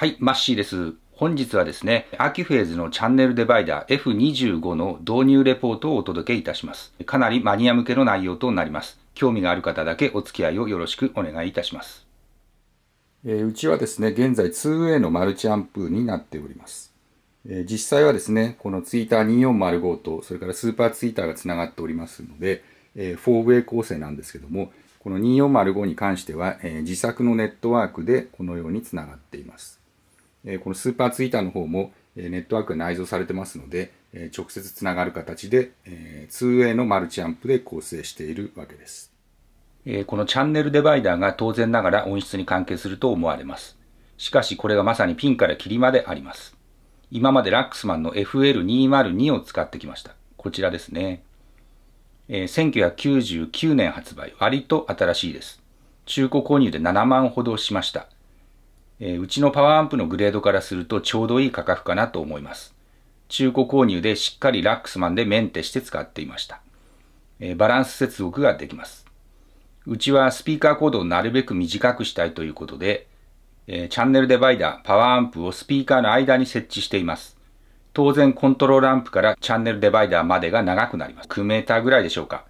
はい、マッシーです。本日はですね、アキフェーズのチャンネルデバイダー F25 の導入レポートをお届けいたします。かなりマニア向けの内容となります。興味がある方だけお付き合いをよろしくお願いいたします。えー、うちはですね、現在 2way のマルチアンプになっております。えー、実際はですね、このツイーター2405と、それからスーパーツイーターがつながっておりますので、えー、4way 構成なんですけども、この2405に関しては、えー、自作のネットワークでこのようにつながっています。えこのスーパーツイーターの方も、えネットワークが内蔵されてますので、え直接つながる形で、え 2way のマルチアンプで構成しているわけです。えこのチャンネルデバイダーが当然ながら音質に関係すると思われます。しかしこれがまさにピンから霧まであります。今までラックスマンの FL202 を使ってきました。こちらですね。え1999年発売、割と新しいです。中古購入で7万ほどしました。えうちのパワーアンプのグレードからするとちょうどいい価格かなと思います。中古購入でしっかりラックスマンでメンテして使っていました。えバランス接続ができます。うちはスピーカーコードをなるべく短くしたいということで、えチャンネルデバイダー、パワーアンプをスピーカーの間に設置しています。当然コントロールアンプからチャンネルデバイダーまでが長くなります。9メーターぐらいでしょうか。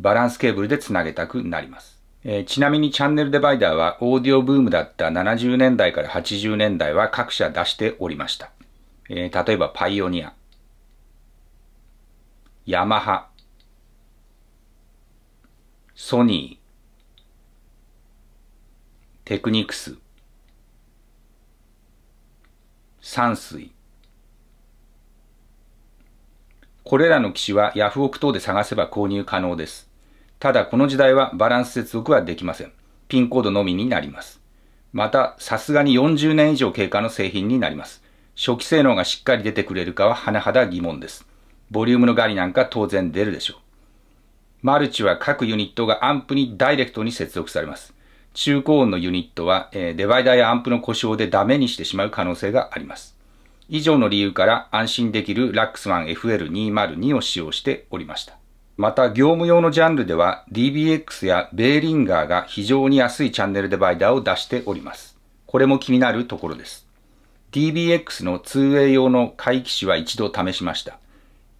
バランスケーブルでつなげたくなります。えー、ちなみにチャンネルデバイダーはオーディオブームだった70年代から80年代は各社出しておりました。えー、例えばパイオニア、ヤマハ、ソニー、テクニクス、山水。これらの機種はヤフオク等で探せば購入可能です。ただこの時代はバランス接続はできません。ピンコードのみになります。また、さすがに40年以上経過の製品になります。初期性能がしっかり出てくれるかは甚だ疑問です。ボリュームのガリなんか当然出るでしょう。マルチは各ユニットがアンプにダイレクトに接続されます。中高音のユニットは、えデバイダーやアンプの故障でダメにしてしまう可能性があります。以上の理由から安心できる LAX1FL202 を使用しておりました。また業務用のジャンルでは DBX やベーリンガーが非常に安いチャンネルデバイダーを出しております。これも気になるところです。DBX の 2way 用の回帰種は一度試しました。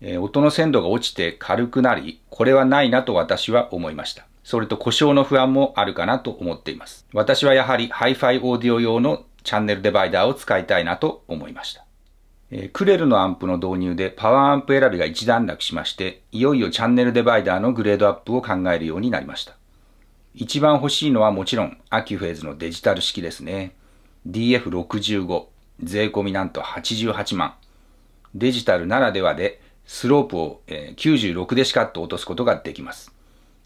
え音の鮮度が落ちて軽くなり、これはないなと私は思いました。それと故障の不安もあるかなと思っています。私はやはり Hi-Fi オーディオ用のチャンネルデバイダーを使いたいなと思いました。えクレルのアンプの導入でパワーアンプ選びが一段落しまして、いよいよチャンネルデバイダーのグレードアップを考えるようになりました。一番欲しいのはもちろん、アキフェーズのデジタル式ですね。DF65、税込みなんと88万。デジタルならではで、スロープを96でしかっと落とすことができます。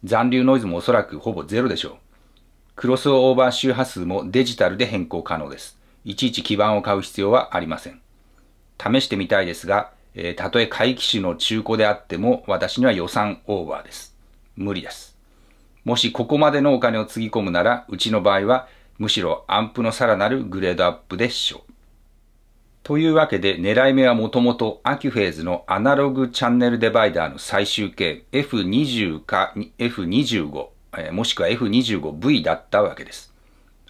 残留ノイズもおそらくほぼゼロでしょう。クロスオーバー周波数もデジタルで変更可能です。いちいち基板を買う必要はありません。試してみたいですが、えー、たとえ回帰種の中古であっても私には予算オーバーです。無理です。もしここまでのお金をつぎ込むなら、うちの場合はむしろアンプのさらなるグレードアップでしょう。というわけで狙い目はもともとアキュフェーズのアナログチャンネルデバイダーの最終形 F20 か F25、えー、もしくは F25V だったわけです。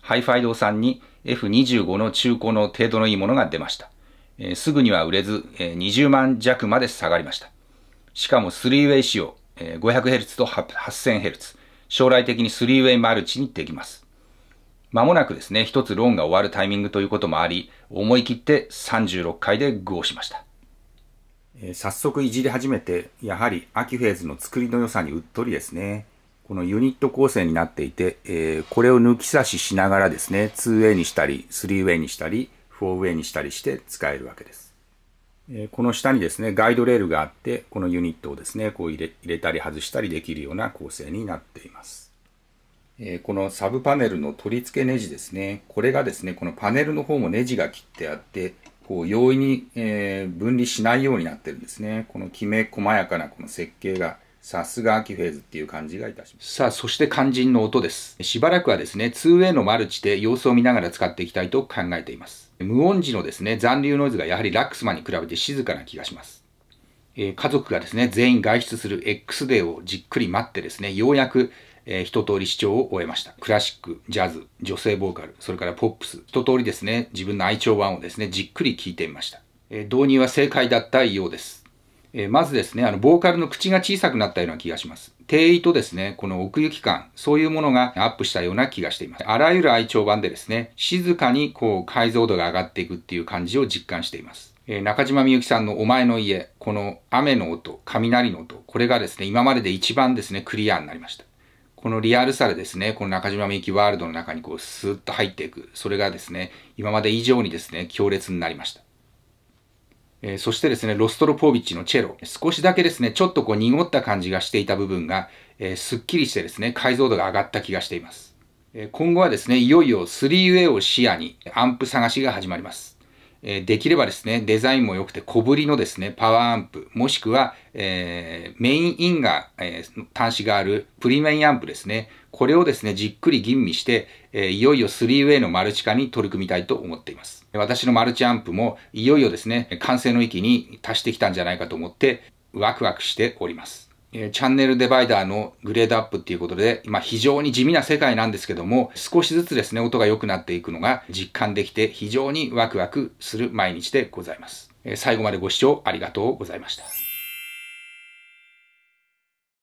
ハイファイドさんに F25 の中古の程度のいいものが出ました。えー、すぐには売れず、えー、20万弱まで下がりました。しかも 3way 仕様、えー、500Hz と 8000Hz。将来的に 3way マルチにできます。まもなくですね、一つローンが終わるタイミングということもあり、思い切って36回で合しました。えー、早速いじり始めて、やはりアキフェーズの作りの良さにうっとりですね。このユニット構成になっていて、えー、これを抜き差ししながらですね、2way にしたり、3way にしたり、フォーウェイにしたりして使えるわけです。この下にですね、ガイドレールがあって、このユニットをですね、こう入れ入れたり外したりできるような構成になっています。このサブパネルの取り付けネジですね、これがですね、このパネルの方もネジが切ってあって、こう容易に分離しないようになってるんですね。このきめ細やかなこの設計がさすがアキフェーズっていう感じがいたします。さあ、そして肝心の音です。しばらくはですね、2way のマルチで様子を見ながら使っていきたいと考えています。無音時のですね、残留ノイズがやはりラックスマンに比べて静かな気がします。えー、家族がですね、全員外出する X デーをじっくり待ってですね、ようやく、えー、一通り視聴を終えました。クラシック、ジャズ、女性ボーカル、それからポップス、一通りですね、自分の愛聴版をですね、じっくり聴いてみました。えー、導入は正解だったようです。えー、まずですね、あの、ボーカルの口が小さくなったような気がします。定位とですね、この奥行き感、そういうものがアップしたような気がしています。あらゆる愛聴版でですね、静かにこう解像度が上がっていくっていう感じを実感しています。えー、中島みゆきさんのお前の家、この雨の音、雷の音、これがですね、今までで一番ですね、クリアになりました。このリアルさでですね、この中島みゆきワールドの中にこうスーッと入っていく、それがですね、今まで以上にですね、強烈になりました。えー、そしてですね、ロストロポービッチのチェロ。少しだけですね、ちょっとこう濁った感じがしていた部分が、えー、すっきりしてですね、解像度が上がった気がしています。えー、今後はですね、いよいよ 3way を視野にアンプ探しが始まります。えできればですね、デザインも良くて小ぶりのですね、パワーアンプ、もしくは、えー、メインインが、えー、端子があるプリメインアンプですね。これをですね、じっくり吟味して、えー、いよいよ 3way のマルチ化に取り組みたいと思っています。私のマルチアンプもいよいよですね、完成の域に達してきたんじゃないかと思って、ワクワクしております。えチャンネルデバイダーのグレードアップっていうことで、今非常に地味な世界なんですけども、少しずつですね、音が良くなっていくのが実感できて、非常にワクワクする毎日でございます。え最後までご視聴ありがとうございました。